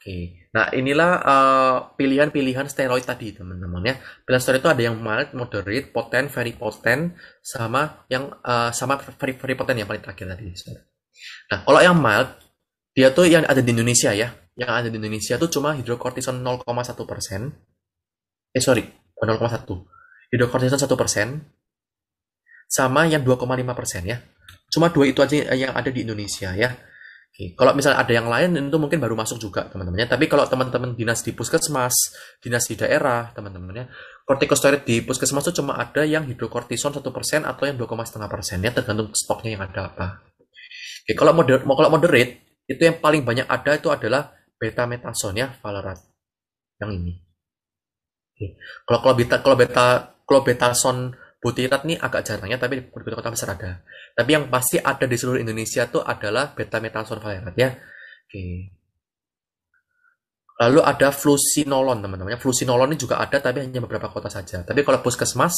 Oke, nah inilah pilihan eh, pilihan-pilihan steroid tadi teman-teman ya. Pilihan steroid itu ada yang mild, moderate, potent, very potent, sama yang uh, sama very, very potent yang paling terakhir tadi. Nah, kalau yang mild, dia tuh yang ada di Indonesia ya. Yang ada di Indonesia tuh cuma hidrokortison 0,1 persen. Eh sorry, 0,1. Hidrokortison 1 persen, sama yang 2,5 persen ya. Cuma dua itu aja yang ada di Indonesia ya Okay. Kalau misalnya ada yang lain itu mungkin baru masuk juga teman-temannya. Tapi kalau teman-teman dinas di puskesmas, dinas di daerah, teman-temannya, kortikosteroid di puskesmas itu cuma ada yang hidrokortison 1% atau yang 2,5% ya tergantung stoknya yang ada apa. Okay. kalau moderate, kalau moderate itu yang paling banyak ada itu adalah beta metason ya, valerat. Yang ini. Okay. Kalau kalau beta kalau beta kalau betason Butirat nih agak jarangnya tapi di kota-kota besar ada. Tapi yang pasti ada di seluruh Indonesia tuh adalah beta metason valerat ya. Oke. Lalu ada flusinolon teman-teman. Flusinolon ini juga ada tapi hanya beberapa kota saja. Tapi kalau puskesmas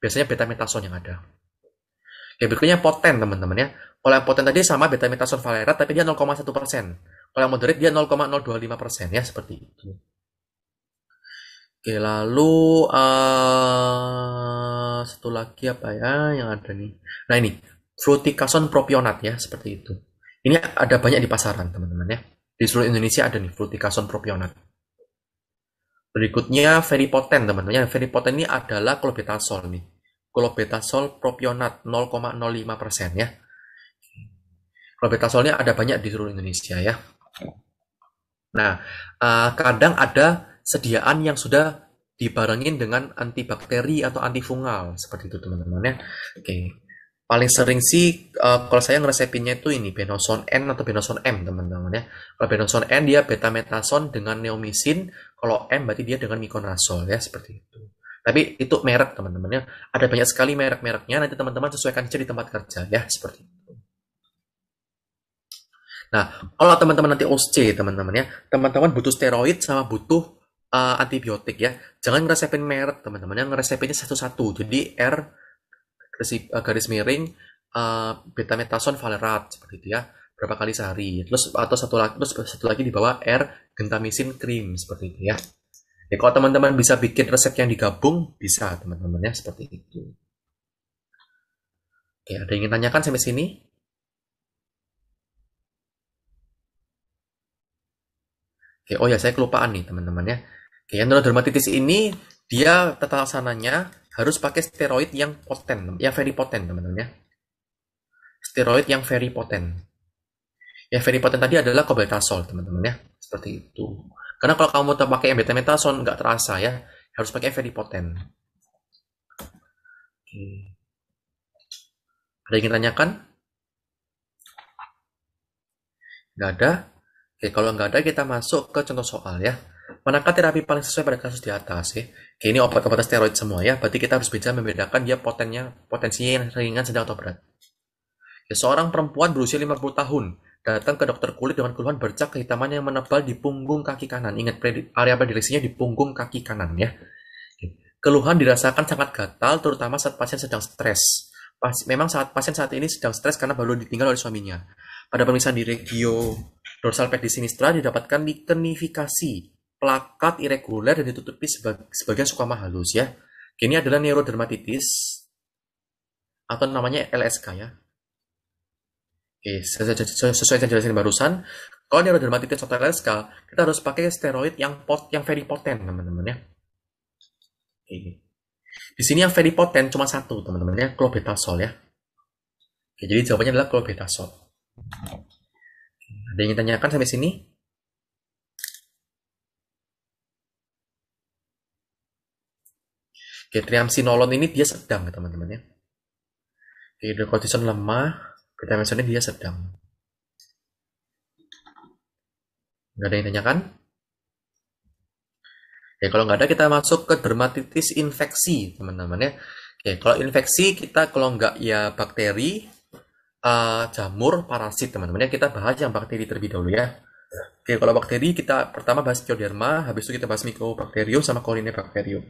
biasanya beta metason yang ada. Oke, berikutnya poten teman-teman ya. Kalau yang poten tadi sama beta metason valerat tapi dia 0,1 persen. Kalau yang moderate dia 0,025 persen ya seperti itu. Oke, lalu uh, satu lagi apa ya yang ada nih? Nah ini fruticason propionat ya seperti itu. Ini ada banyak di pasaran teman-teman ya. Di seluruh Indonesia ada nih fruticason propionat. Berikutnya very potent teman-teman ya. Very potent ini adalah klobetasol nih. Klobetasol propionat 0,05% ya. Klobetasolnya ada banyak di seluruh Indonesia ya. Nah, uh, kadang ada sediaan yang sudah dibarengin dengan antibakteri atau antifungal seperti itu teman-teman ya. Oke. Paling sering sih uh, kalau saya ngeresepinnya itu ini Benoson N atau Benoson M teman-teman ya. Kalau Benoson N dia betametason dengan neomisin, kalau M berarti dia dengan miconazol ya seperti itu. Tapi itu merek teman-teman ya. Ada banyak sekali merek-mereknya nanti teman-teman sesuaikan aja di tempat kerja ya seperti itu. Nah, kalau teman-teman nanti OSCE teman-teman ya, teman-teman butuh steroid sama butuh uh, antibiotik ya. Jangan ngeresepin merek teman-teman, yang ngeresepinnya satu-satu. Jadi R garis, eh, miring uh, betametason valerat seperti itu ya berapa kali sehari terus atau satu lagi terus satu lagi di bawah R gentamicin cream seperti itu ya ya kalau teman-teman bisa bikin resep yang digabung bisa teman-teman ya seperti itu oke ada yang ingin tanyakan sampai sini oke oh ya saya kelupaan nih teman-teman ya Oke, dermatitis ini dia terlaksananya harus pakai steroid yang potent, yang very potent teman-teman ya. Steroid yang very potent. Yang very potent tadi adalah cobalamin teman-teman ya, seperti itu. Karena kalau kamu mau pakai betamethasone nggak terasa ya, harus pakai very potent. Oke. Ada yang ingin tanyakan? Nggak ada? Oke, kalau nggak ada kita masuk ke contoh soal ya. Manakah terapi paling sesuai pada kasus di atas eh? ya, Oke, ini obat-obatan steroid semua ya. Berarti kita harus bisa membedakan dia potensinya, potensinya yang ringan, sedang atau berat. Ya, seorang perempuan berusia 50 tahun datang ke dokter kulit dengan keluhan bercak kehitaman yang menebal di punggung kaki kanan. Ingat area prediksinya di punggung kaki kanan ya. Keluhan dirasakan sangat gatal terutama saat pasien sedang stres. Pas, memang saat pasien saat ini sedang stres karena baru ditinggal oleh suaminya. Pada pemeriksaan di regio dorsal pedis sinistra didapatkan ditenifikasi plakat irreguler dan ditutupi sebagai, sebagai squama halus ya. Ini adalah neurodermatitis atau namanya LSK ya. Oke, sesuai yang jelasin barusan, kalau neurodermatitis atau LSK, kita harus pakai steroid yang pot, yang very potent teman-teman ya. Oke. Di sini yang very potent cuma satu teman-teman ya, clobetasol ya. Oke, jadi jawabannya adalah clobetasol. Ada yang ingin tanyakan sampai sini? Gatrium sinolon ini dia sedang ya, teman-teman ya. Hidrokortison lemah, vitamin dia sedang. Nggak ada yang tanyakan? Ya kalau nggak ada kita masuk ke dermatitis infeksi teman-teman ya. Oke, kalau infeksi kita kalau nggak ya bakteri, uh, jamur, parasit teman-teman ya. Kita bahas yang bakteri terlebih dahulu ya. Oke, kalau bakteri kita pertama bahas Pseudoderma, habis itu kita bahas mikrobakterium sama bakterium.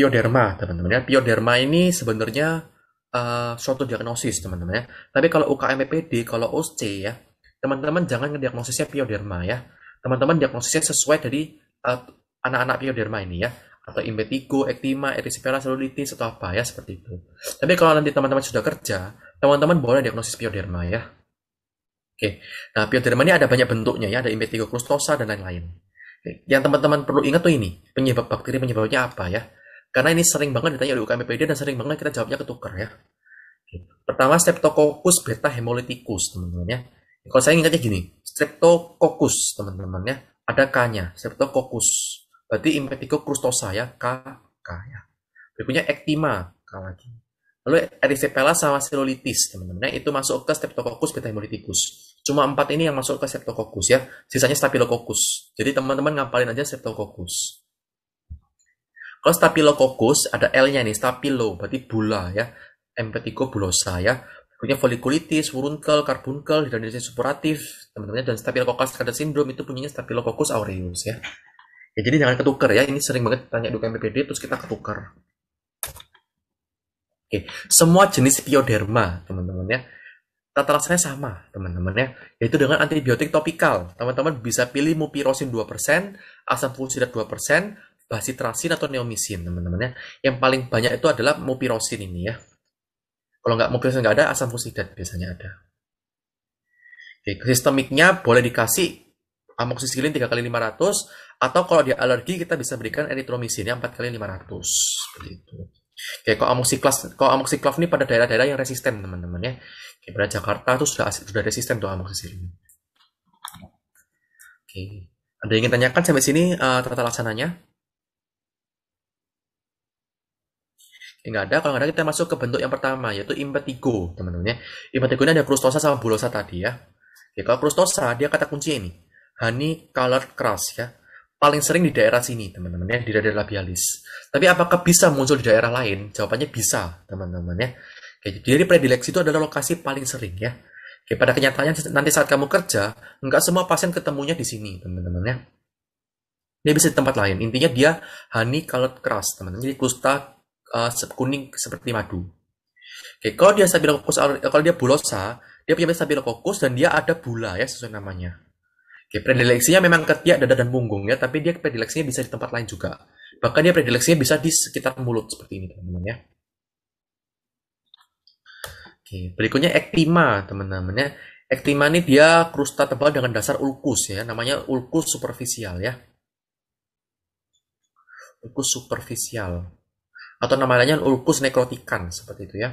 Pioderma, teman-teman ya. Pioderma ini sebenarnya uh, suatu diagnosis, teman-teman ya. Tapi kalau UKM kalau OC ya, teman-teman jangan ngediagnosisnya pioderma ya. Teman-teman diagnosisnya sesuai dari anak eh, anak-anak pioderma ini ya atau impetigo, ektima, erisipela, selulitis atau apa ya seperti itu. Tapi kalau nanti teman-teman sudah kerja, teman-teman boleh diagnosis pioderma ya. Oke. Nah, pioderma ini ada banyak bentuknya ya, ada impetigo krustosa dan lain-lain. Yang teman-teman perlu ingat tuh ini, penyebab bakteri penyebabnya apa ya? Karena ini sering banget ditanya di UKMPD dan sering banget kita jawabnya ketukar ya. Pertama, Streptococcus beta hemolyticus, teman-teman ya. Kalau saya ingatnya gini, Streptococcus, teman-teman ya. Ada K-nya, Streptococcus. Berarti Impetico ya, K, K ya. Berikutnya ektima, K lagi. Lalu erisipela sama cellulitis, teman-teman. ya. Itu masuk ke Streptococcus beta hemolyticus. Cuma empat ini yang masuk ke Streptococcus ya. Sisanya Staphylococcus. Jadi teman-teman ngapalin aja Streptococcus. Kalau Staphylococcus ada L-nya nih, Staphylo berarti bola ya. Empetico bulosa ya. Punya folikulitis, furunkel, karbunkel, hidradenitis supuratif, teman-temannya dan Staphylococcus kada sindrom itu punyanya Staphylococcus aureus ya. Ya jadi jangan ketuker ya, ini sering banget tanya di MPPD terus kita ketuker. Oke, semua jenis pioderma, teman-teman ya. Tata rasanya sama, teman-teman ya. Yaitu dengan antibiotik topikal. Teman-teman bisa pilih mupirosin 2%, asam fusidat 2%, basitrasin atau neomisin teman-teman ya. Yang paling banyak itu adalah mupirosin ini ya. Kalau nggak mupirosin nggak ada, asam fusidat biasanya ada. Oke, sistemiknya boleh dikasih amoxicillin 3 kali 500 atau kalau dia alergi kita bisa berikan eritromisin ya 4 kali 500 seperti Oke, kalau amoxiclav, kalau amoxiclav ini pada daerah-daerah yang resisten teman-teman ya. Oke, pada Jakarta itu sudah sudah resisten tuh amoxicillin. Oke. Ada yang ingin tanyakan sampai sini uh, tata laksananya? Ya, nggak ada kalau nggak ada kita masuk ke bentuk yang pertama yaitu impetigo teman-teman ya impetigo ini ada krustosa sama bulosa tadi ya, ya kalau krustosa dia kata kunci ini honey colored crust ya paling sering di daerah sini teman-teman ya di daerah labialis tapi apakah bisa muncul di daerah lain jawabannya bisa teman-teman ya Oke, jadi predileksi itu adalah lokasi paling sering ya Oke, pada kenyataannya nanti saat kamu kerja nggak semua pasien ketemunya di sini teman-teman ya dia bisa di tempat lain intinya dia honey colored crust teman-teman jadi kusta uh, kuning seperti madu. Oke, kalau dia Staphylococcus kalau dia bulosa, dia punya Staphylococcus dan dia ada bula ya sesuai namanya. Oke, predileksinya memang ketiak, dada dan punggung ya, tapi dia predileksinya bisa di tempat lain juga. Bahkan dia predileksinya bisa di sekitar mulut seperti ini, teman-teman ya. Oke, berikutnya ektima, teman-teman ya. Ektima ini dia krusta tebal dengan dasar ulkus ya, namanya ulkus superficial ya. Ulkus superficial atau nama lainnya ulkus nekrotikan seperti itu ya.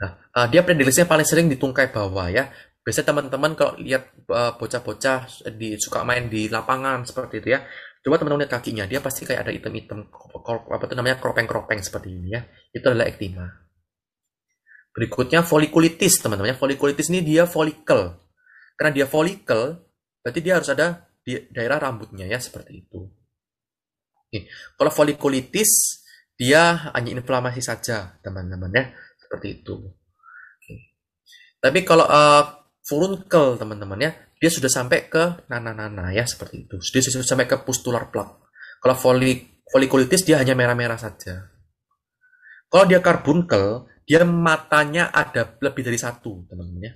Nah, uh, dia predilisnya paling sering di tungkai bawah ya. Biasanya teman-teman kalau lihat eh, bocah-bocah di suka main di lapangan seperti itu ya. Coba teman-teman lihat kakinya, dia pasti kayak ada item-item apa itu namanya kropeng-kropeng seperti ini ya. Itu adalah ektima. Berikutnya folikulitis teman-teman. Ya. Folikulitis ini dia folikel. Karena dia folikel, berarti dia harus ada di daerah rambutnya ya seperti itu. Oke. Kalau folikulitis dia hanya inflamasi saja teman-teman ya seperti itu tapi kalau uh, furunkel teman-teman ya dia sudah sampai ke nana-nana ya seperti itu dia sudah sampai ke pustular plak kalau folik folikulitis dia hanya merah-merah saja kalau dia karbunkel dia matanya ada lebih dari satu teman-teman ya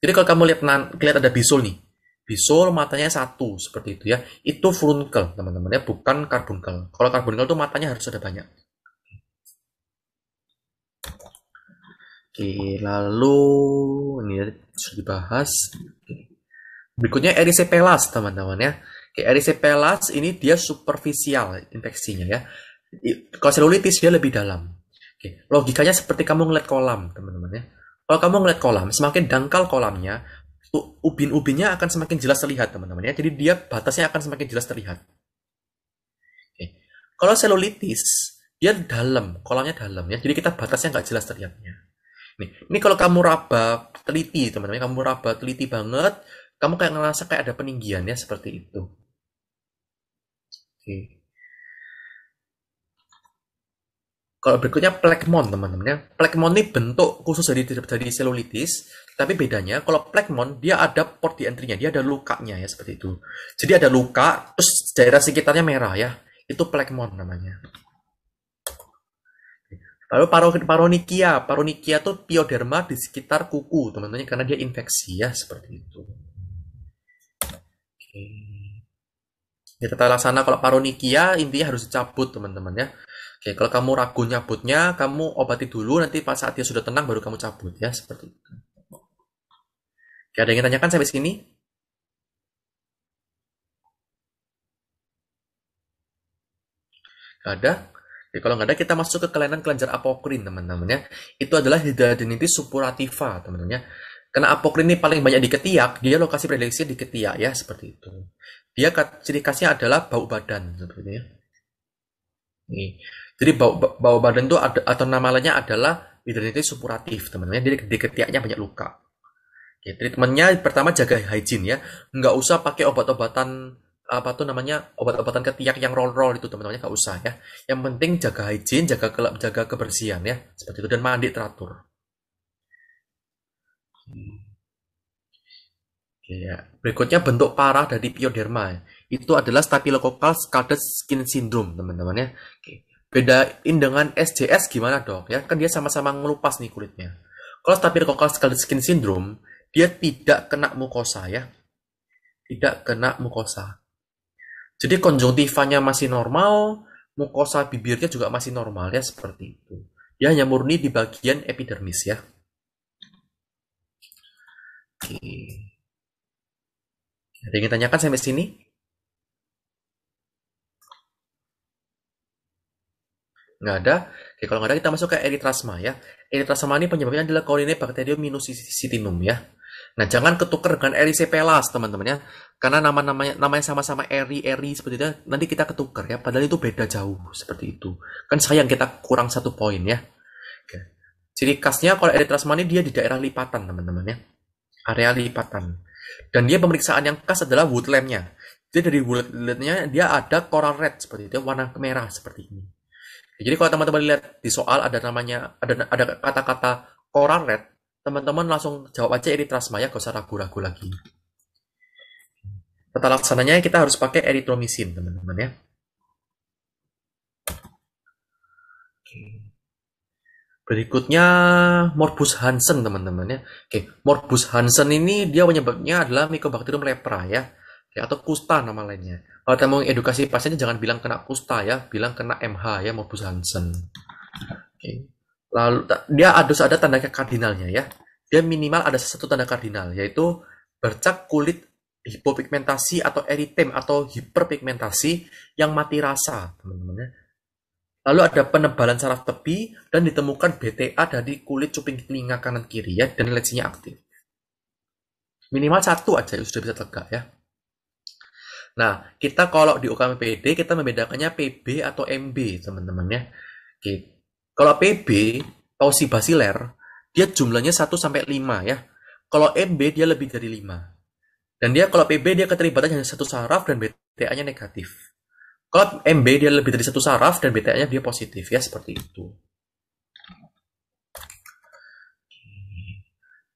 jadi kalau kamu lihat lihat ada bisul nih Visor matanya satu seperti itu ya. Itu furunkel teman-teman ya, bukan karbunkel. Kalau karbunkel itu matanya harus ada banyak. Oke, lalu ini ya, sudah dibahas. Berikutnya erysipelas teman-teman ya. Oke, erysipelas ini dia superficial infeksinya ya. Kalau selulitis dia lebih dalam. Oke, logikanya seperti kamu ngeliat kolam teman-teman ya. Kalau kamu ngeliat kolam, semakin dangkal kolamnya, ubin-ubinnya akan semakin jelas terlihat teman-teman ya. Jadi dia batasnya akan semakin jelas terlihat. Oke. Kalau selulitis dia dalam, kolamnya dalam ya. Jadi kita batasnya nggak jelas terlihatnya. Nih, ini kalau kamu raba teliti teman-teman, kamu raba teliti banget, kamu kayak ngerasa kayak ada peninggian ya seperti itu. Oke. Kalau berikutnya plekmon teman-teman ya. Plekmon ini bentuk khusus dari dari selulitis tapi bedanya kalau plekmon dia ada port di entry-nya, dia ada lukanya ya seperti itu. Jadi ada luka, terus daerah sekitarnya merah ya. Itu plekmon namanya. Lalu paronikia, paronikia tuh pioderma di sekitar kuku teman-teman karena dia infeksi ya seperti itu. Oke. Ya, tata laksana kalau paronikia intinya harus dicabut teman-teman ya. Oke, kalau kamu ragu nyabutnya, kamu obati dulu nanti pas saat dia sudah tenang baru kamu cabut ya seperti itu. Oke, ada yang ingin tanyakan sampai sini? Gak ada? Jadi kalau nggak ada, kita masuk ke kelainan kelenjar apokrin, teman-teman ya. Itu adalah hidradenitis supurativa, teman-teman ya. Karena apokrin ini paling banyak di ketiak, dia lokasi prediksi di ketiak ya, seperti itu. Dia ciri khasnya adalah bau badan, seperti ya. Nih. Jadi bau, bau badan itu ada, atau nama lainnya adalah hidradenitis supuratif teman-teman ya. Jadi di ketiaknya banyak luka. Oke, treatmentnya pertama jaga hygiene ya. Nggak usah pakai obat-obatan apa tuh namanya obat-obatan ketiak yang roll-roll itu teman-temannya nggak usah ya. Yang penting jaga hygiene, jaga ke jaga kebersihan ya seperti itu dan mandi teratur. Oke ya. Berikutnya bentuk parah dari pioderma. Itu adalah staphylococcal scudder skin syndrome teman-teman ya. Oke. Bedain dengan SJS gimana dok? Ya kan dia sama-sama ngelupas nih kulitnya. Kalau staphylococcal scudder skin syndrome dia tidak kena mukosa ya. Tidak kena mukosa. Jadi konjungtivanya masih normal, mukosa bibirnya juga masih normal ya seperti itu. Dia hanya murni di bagian epidermis ya. Oke. Ada yang ditanyakan sampai sini? Nggak ada. Oke, kalau nggak ada kita masuk ke eritrasma ya. Eritrasma ini penyebabnya adalah Corinae bacterium minusicitinum ya. Nah, jangan ketuker dengan Eri Cepelas, teman-teman ya. Karena nama-namanya namanya sama-sama Eri Eri seperti itu, nanti kita ketuker ya. Padahal itu beda jauh seperti itu. Kan sayang kita kurang satu poin ya. Oke. Ciri khasnya kalau eritrasmani dia di daerah lipatan, teman-teman ya. Area lipatan. Dan dia pemeriksaan yang khas adalah wood lamp-nya. Jadi dari wood lamp-nya dia ada coral red seperti itu, warna merah seperti ini. Jadi kalau teman-teman lihat di soal ada namanya ada ada kata-kata coral red teman-teman langsung jawab aja eritrasmaya gak usah ragu-ragu lagi tata laksananya kita harus pakai eritromisin teman-teman ya Oke. berikutnya morbus Hansen teman-teman ya Oke, morbus Hansen ini dia penyebabnya adalah Mycobacterium lepra ya Oke, atau kusta nama lainnya kalau kita mau edukasi pasiennya jangan bilang kena kusta ya bilang kena MH ya morbus Hansen Oke lalu dia harus ada tanda kardinalnya ya dia minimal ada satu tanda kardinal yaitu bercak kulit hipopigmentasi atau eritem atau hiperpigmentasi yang mati rasa teman-teman ya lalu ada penebalan saraf tepi dan ditemukan BTA dari kulit cuping telinga kanan kiri ya dan lesinya aktif minimal satu aja sudah bisa tegak ya nah kita kalau di UKMPD kita membedakannya PB atau MB teman-teman ya kalau PB, pausi basiler, dia jumlahnya 1 sampai 5 ya. Kalau MB dia lebih dari 5. Dan dia kalau PB dia keterlibatan hanya satu saraf dan BTA-nya negatif. Kalau MB dia lebih dari satu saraf dan BTA-nya dia positif ya seperti itu.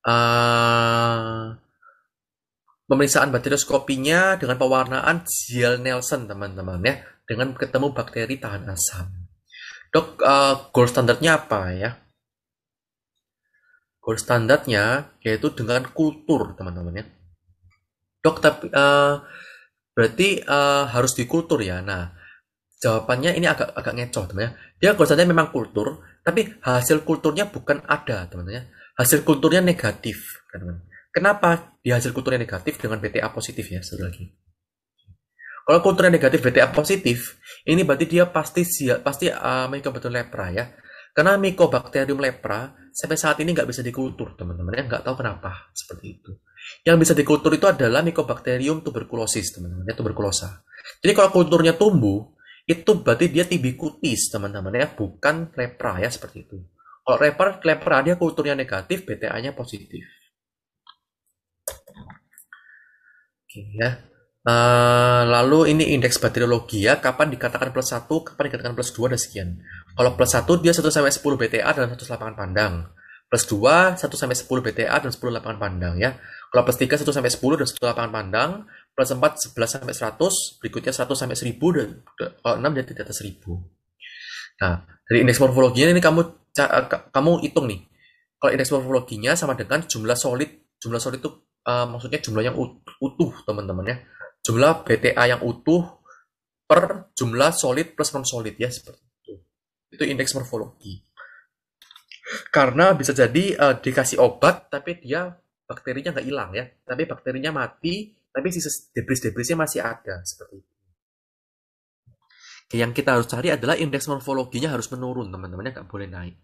Uh, pemeriksaan bakterioskopinya dengan pewarnaan Ziel Nelson teman-teman ya dengan ketemu bakteri tahan asam. Dok, uh, gold standarnya apa ya? Gold standarnya yaitu dengan kultur, teman-teman ya. Dok, tapi uh, berarti uh, harus dikultur ya. Nah, jawabannya ini agak agak ngecoh, teman ya. Dia gold standarnya memang kultur, tapi hasil kulturnya bukan ada, teman-teman ya. Hasil kulturnya negatif, teman-teman. Kenapa di hasil kulturnya negatif dengan PTA positif ya, satu lagi. Kalau kulturnya negatif, BTA positif, ini berarti dia pasti siap pasti uh, ah, Mycobacterium lepra ya. Karena mikrobakterium lepra sampai saat ini nggak bisa dikultur teman-teman ya nggak tahu kenapa seperti itu. Yang bisa dikultur itu adalah mikobakterium tuberkulosis teman-teman ya tuberkulosa. Jadi kalau kulturnya tumbuh itu berarti dia tibikutis teman-teman ya bukan lepra ya seperti itu. Kalau lepra lepra dia kulturnya negatif, BTA-nya positif. Oke ya. Uh, lalu ini indeks ya, kapan dikatakan plus 1, kapan dikatakan plus 2, dan sekian. Kalau plus 1, dia 1 sampai 10 BTA dalam 100 lapangan pandang. Plus 2, 1 sampai 10 BTA dan 10 lapangan pandang ya. Kalau plus 3, 1 sampai 10 dan 1 lapangan pandang. Plus 4, 11 sampai 100. Berikutnya 1 sampai 1000 dan kalau 6 jadi di atas 1000. Nah, dari indeks morfologinya ini kamu eh, kamu hitung nih. Kalau indeks morfologinya sama dengan jumlah solid, jumlah solid itu uh, maksudnya jumlah yang utuh, teman-teman ya jumlah BTA yang utuh per jumlah solid plus non solid ya seperti itu. Itu indeks morfologi. Karena bisa jadi uh, dikasih obat tapi dia bakterinya nggak hilang ya, tapi bakterinya mati, tapi sisa debris-debrisnya masih ada seperti itu. Yang kita harus cari adalah indeks morfologinya harus menurun teman-temannya nggak boleh naik.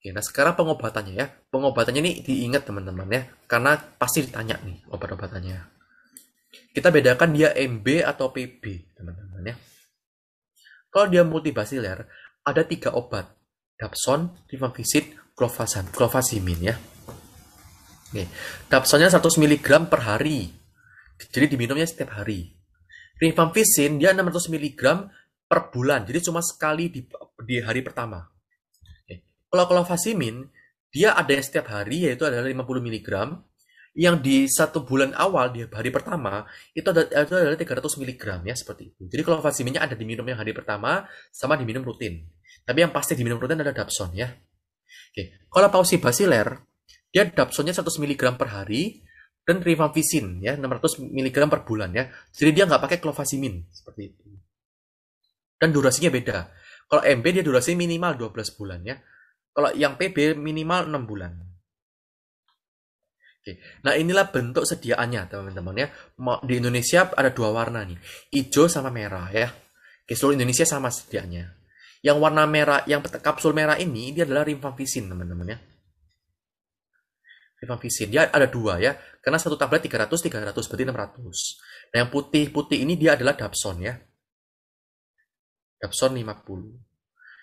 Oke, nah sekarang pengobatannya ya. Pengobatannya ini diingat teman-teman ya, karena pasti ditanya nih obat-obatannya. Kita bedakan dia MB atau PB, teman-teman ya. Kalau dia multibasiler, ada tiga obat. Dapson, rifampicin, clofazam, Clofazimin ya. Nih, Dapsonnya 100 mg per hari. Jadi diminumnya setiap hari. Rifampicin dia 600 mg per bulan. Jadi cuma sekali di, di hari pertama kalau klofasimin, dia ada setiap hari yaitu adalah 50 mg yang di satu bulan awal di hari pertama itu ada itu adalah 300 mg ya seperti itu. Jadi klofasiminnya ada diminum yang hari pertama sama diminum rutin. Tapi yang pasti diminum rutin adalah dapson ya. Oke, kalau basiler dia dapsonnya 100 mg per hari dan rifampisin ya 600 mg per bulan ya. Jadi dia nggak pakai klofasimin seperti itu. Dan durasinya beda. Kalau MB dia durasi minimal 12 bulan ya. Kalau yang PB minimal 6 bulan. Oke. Nah, inilah bentuk sediaannya, teman-teman ya. Di Indonesia ada dua warna nih, hijau sama merah ya. Oke, seluruh Indonesia sama sediaannya. Yang warna merah, yang kapsul merah ini dia adalah rifampisin, teman-teman ya. Rifampisin, Dia ada dua ya. Karena satu tablet 300, 300 berarti 600. Nah, yang putih-putih ini dia adalah Dapson ya. Dapson 50.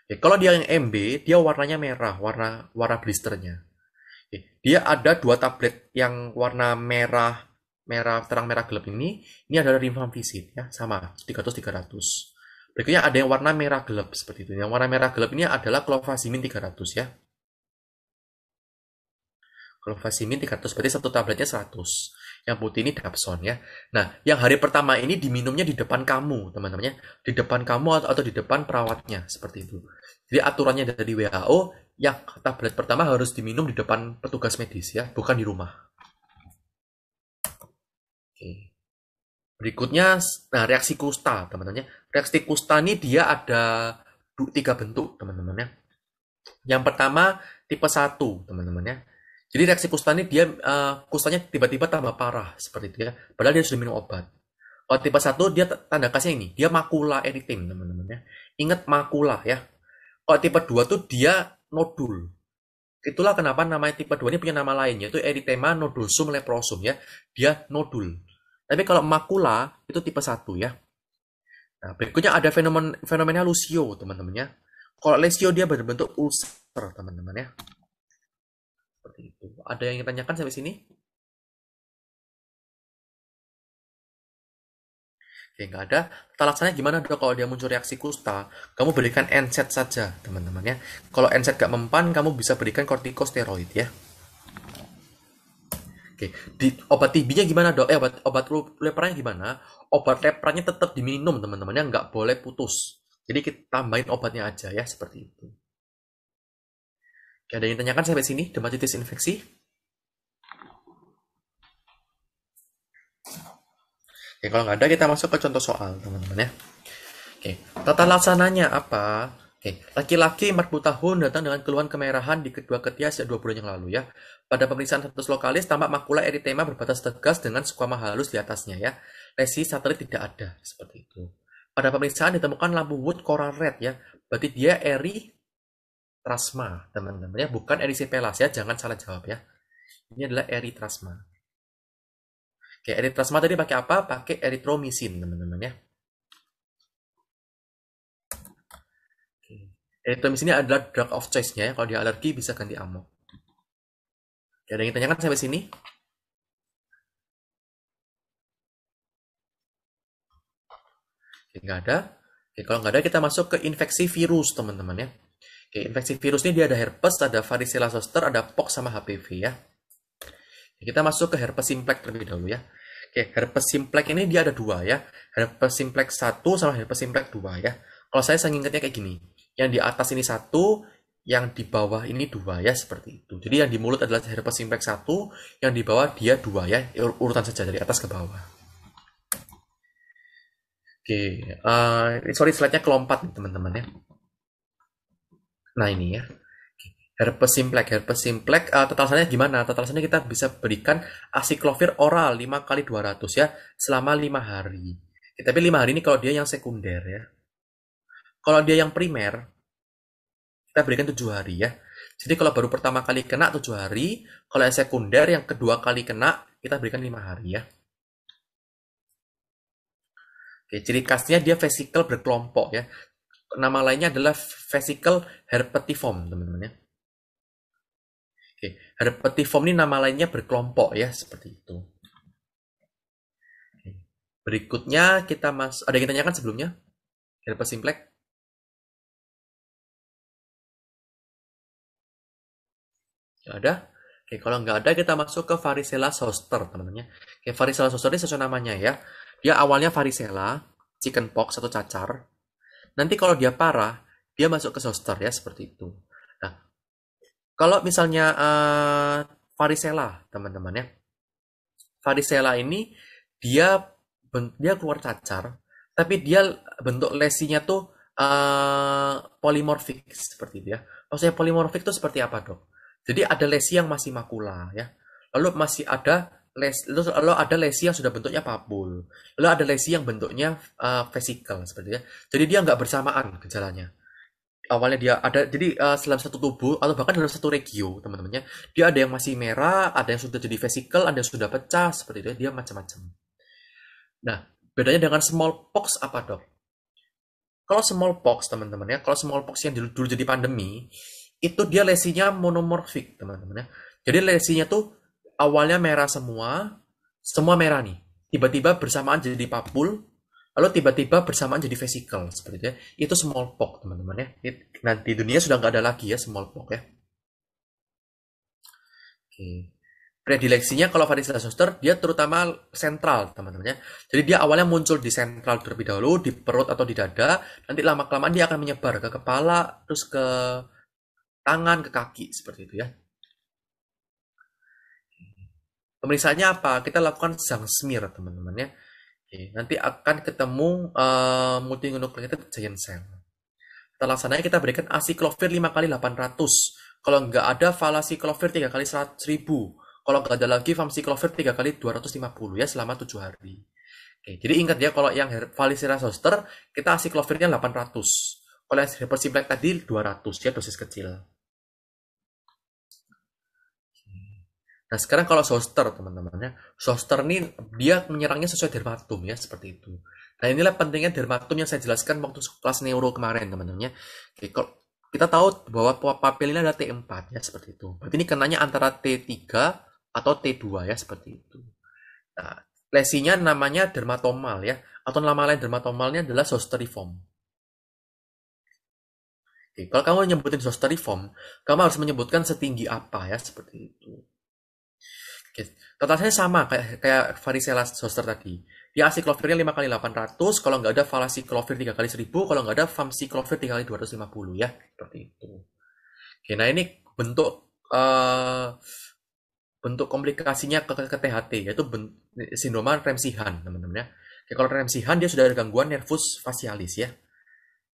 Ya, kalau dia yang MB, dia warnanya merah, warna warna blisternya. Ya, dia ada dua tablet yang warna merah merah terang merah gelap ini, ini adalah visit ya, sama 300 300. Berikutnya ada yang warna merah gelap seperti itu. Yang warna merah gelap ini adalah clofazimin 300 ya. Kalau Fasimin 300 berarti satu tabletnya 100. Yang putih ini Dapson ya. Nah, yang hari pertama ini diminumnya di depan kamu, teman-temannya. Di depan kamu atau di depan perawatnya, seperti itu. Jadi aturannya dari WHO, yang tablet pertama harus diminum di depan petugas medis ya, bukan di rumah. Oke. Berikutnya, nah reaksi kusta, teman-temannya. Reaksi kusta ini dia ada tiga bentuk, teman-temannya. Yang pertama, tipe 1, teman-temannya jadi reaksi kusta ini dia uh, kustanya tiba-tiba tambah parah seperti itu ya. Padahal dia sudah minum obat. Oh, tipe satu dia tanda kasih ini, dia makula eritim teman-teman ya. Ingat makula ya. Oh, tipe 2 tuh dia nodul. Itulah kenapa namanya tipe 2 ini punya nama lain yaitu eritema nodulsum leprosum ya. Dia nodul. Tapi kalau makula itu tipe satu ya. Nah, berikutnya ada fenomen fenomena Lucio teman-teman ya. Kalau Lucio dia berbentuk ulcer teman-teman ya ada yang ingin tanyakan sampai sini? Oke, nggak ada. Tata laksananya gimana dok kalau dia muncul reaksi kusta? Kamu berikan NSAID saja, teman-teman ya. Kalau NSAID nggak mempan, kamu bisa berikan kortikosteroid ya. Oke, di obat TB-nya gimana dok? Eh, obat obat lepranya gimana? Obat lepranya tetap diminum teman-temannya, nggak boleh putus. Jadi kita tambahin obatnya aja ya, seperti itu. Oke, ada yang tanyakan sampai sini, dermatitis infeksi? Oke, ya, kalau nggak ada kita masuk ke contoh soal, teman-teman ya. Oke, tata laksananya apa? Oke, laki-laki 40 tahun datang dengan keluhan kemerahan di kedua ketiak sejak dua bulan yang lalu ya. Pada pemeriksaan status lokalis, tampak makula eritema berbatas tegas dengan skuama halus di atasnya ya. Lesi satelit tidak ada, seperti itu. Pada pemeriksaan ditemukan lampu wood coral red ya. Berarti dia eri trasma, teman-teman ya. Bukan erisipelas ya, jangan salah jawab ya. Ini adalah eritrasma. Oke, eritrasma tadi pakai apa? Pakai eritromisin, teman-teman ya. ini adalah drug of choice-nya ya. Kalau dia alergi bisa ganti amok. Oke, ada yang ditanyakan sampai sini? Oke, nggak ada. Oke, kalau nggak ada kita masuk ke infeksi virus, teman-teman ya. Oke, infeksi virus ini dia ada herpes, ada varicella zoster, ada pox sama HPV ya. Kita masuk ke herpes simplex terlebih dahulu ya. Oke, herpes simplex ini dia ada dua ya. Herpes simplex 1 sama herpes simplex 2 ya. Kalau saya saya ingatnya kayak gini. Yang di atas ini satu, yang di bawah ini dua ya seperti itu. Jadi yang di mulut adalah herpes simplex 1, yang di bawah dia dua ya. Ur urutan saja dari atas ke bawah. Oke, uh, sorry slide-nya kelompat nih teman-teman ya. Nah ini ya herpes simplex. Herpes simplex uh, gimana? Tetraselnya kita bisa berikan asiklovir oral 5 kali 200 ya selama 5 hari. Ya, tapi 5 hari ini kalau dia yang sekunder ya. Kalau dia yang primer kita berikan 7 hari ya. Jadi kalau baru pertama kali kena 7 hari, kalau yang sekunder yang kedua kali kena kita berikan 5 hari ya. Oke, ciri khasnya dia vesikel berkelompok ya. Nama lainnya adalah vesikel herpetiform, teman-teman ya. Oke, herpetiform ini nama lainnya berkelompok ya, seperti itu. Oke. Berikutnya kita mas, ada yang ditanyakan sebelumnya? Herpes simplex? Gak ada? Oke, kalau nggak ada kita masuk ke varicella zoster, teman-teman. Oke, varicella zoster ini sesuai namanya ya. Dia awalnya varicella, chickenpox atau cacar. Nanti kalau dia parah, dia masuk ke zoster ya, seperti itu. Kalau misalnya uh, eh, varicella, teman-teman ya. Varicella ini dia dia keluar cacar, tapi dia bentuk lesinya tuh uh, eh, polimorfik seperti dia. Ya. Maksudnya polimorfik itu seperti apa, Dok? Jadi ada lesi yang masih makula ya. Lalu masih ada les lalu ada lesi yang sudah bentuknya papul lalu ada lesi yang bentuknya uh, vesikel seperti ya. jadi dia nggak bersamaan gejalanya awalnya dia ada jadi uh, dalam satu tubuh atau bahkan dalam satu regio teman-temannya dia ada yang masih merah ada yang sudah jadi vesikel ada yang sudah pecah seperti itu dia macam-macam nah bedanya dengan smallpox apa dok kalau smallpox teman-teman ya kalau smallpox yang dulu, dulu jadi pandemi itu dia lesinya monomorfik teman-teman ya jadi lesinya tuh awalnya merah semua semua merah nih tiba-tiba bersamaan jadi papul lalu tiba-tiba bersamaan jadi vesikel seperti itu ya. Itu smallpox teman-teman ya. nanti dunia sudah nggak ada lagi ya smallpox ya. Oke. Predileksinya kalau varicella zoster dia terutama sentral teman-teman ya. Jadi dia awalnya muncul di sentral terlebih dahulu di perut atau di dada. Nanti lama kelamaan dia akan menyebar ke kepala, terus ke tangan, ke kaki seperti itu ya. Pemeriksaannya apa? Kita lakukan sang smear teman-teman ya Okay. nanti akan ketemu uh, eh, multinucleated giant cell. Setelah sana kita berikan asiklovir 5 kali 800. Kalau nggak ada valacyclovir 3 kali 1000. Kalau nggak ada lagi famciclovir 3 kali 250 ya selama 7 hari. Oke, jadi ingat ya kalau yang valiciraptor zoster kita asiklovirnya 800. Kalau yang hypersimplek tadi 200 ya dosis kecil. Nah sekarang kalau Soster teman-temannya, Soster ini dia menyerangnya sesuai dermatum ya seperti itu. Nah inilah pentingnya dermatum yang saya jelaskan waktu kelas neuro kemarin teman-temannya. Kita tahu bahwa papil ini adalah T4 ya seperti itu. Berarti ini kenanya antara T3 atau T2 ya seperti itu. Nah, lesinya namanya dermatomal ya atau nama lain dermatomalnya adalah zosteriform. Oke, kalau kamu nyebutin sosteriform kamu harus menyebutkan setinggi apa ya seperti itu. Yes. Totalnya sama kayak kayak varicella zoster tadi. Dia acyclovir-nya 5 kali 800, kalau nggak ada valacyclovir 3 kali 1000, kalau nggak ada famcyclovir 3 kali 250 ya, seperti itu. Oke, nah ini bentuk uh, bentuk komplikasinya ke, ke THT yaitu ben, sindroma ramsey teman-teman ya. Oke, kalau remsihan dia sudah ada gangguan nervus facialis ya.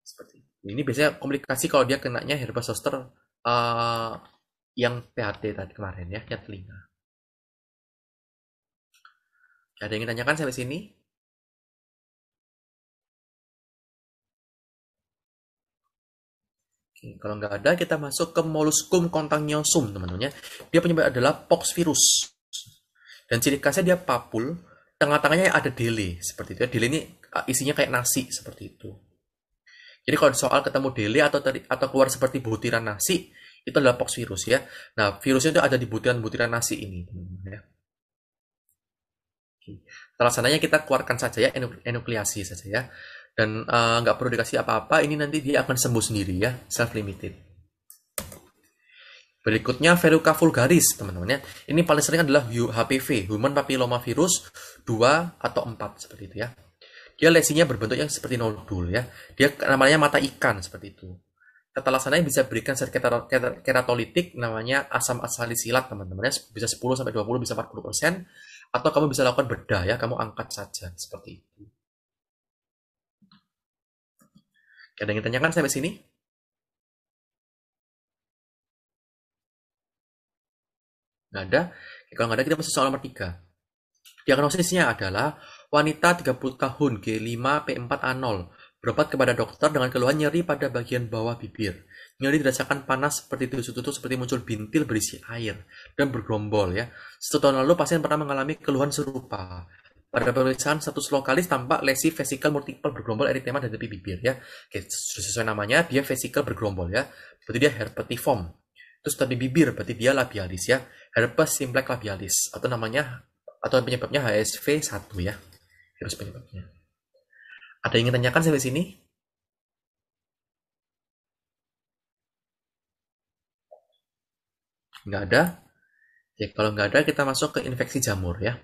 Seperti ini biasanya komplikasi kalau dia kenanya herpes zoster uh, yang THT tadi kemarin ya, yang telinga. Ada yang ditanyakan sampai sini? Oke, kalau nggak ada, kita masuk ke molluscum contagiosum, teman-teman ya. Dia penyebab adalah pox virus. Dan ciri khasnya dia papul, tengah-tengahnya ada dele, seperti itu. Ya, dele ini eh, isinya kayak nasi, seperti itu. Jadi kalau soal ketemu dele atau teri, atau keluar seperti butiran nasi, itu adalah pox virus ya. Nah, virusnya itu ada di butiran-butiran nasi ini, teman-teman ya. Terlaksananya kita keluarkan saja ya enukleasi saja ya. Dan uh, perlu dikasih apa-apa, ini nanti dia akan sembuh sendiri ya, self limited. Berikutnya Veruca vulgaris, teman-teman ya. Ini paling sering adalah HPV, human papilloma virus 2 atau 4 seperti itu ya. Dia lesinya berbentuk yang seperti nodul ya. Dia namanya mata ikan seperti itu kata bisa berikan zat keratolitik namanya asam asalisilat teman-teman ya bisa 10 sampai 20 bisa 40 persen atau kamu bisa lakukan bedah ya kamu angkat saja seperti itu ada yang ditanyakan sampai sini nggak ada kalau nggak ada kita masuk soal nomor 3 diagnosisnya adalah wanita 30 tahun G5 P4A0 berobat kepada dokter dengan keluhan nyeri pada bagian bawah bibir Nyeri dirasakan panas seperti tusuk tusuk seperti muncul bintil berisi air dan bergerombol ya. Satu tahun lalu pasien pernah mengalami keluhan serupa. Pada pemeriksaan status lokalis tampak lesi vesikel multiple bergerombol eritema dan tepi bibir ya. Oke, sesuai namanya dia vesikel bergerombol ya. Berarti dia herpetiform. Terus tepi bibir berarti dia labialis ya. Herpes simplex labialis atau namanya atau penyebabnya HSV 1 ya. Virus penyebabnya. Ada yang ingin tanyakan sampai sini? nggak ada ya kalau nggak ada kita masuk ke infeksi jamur ya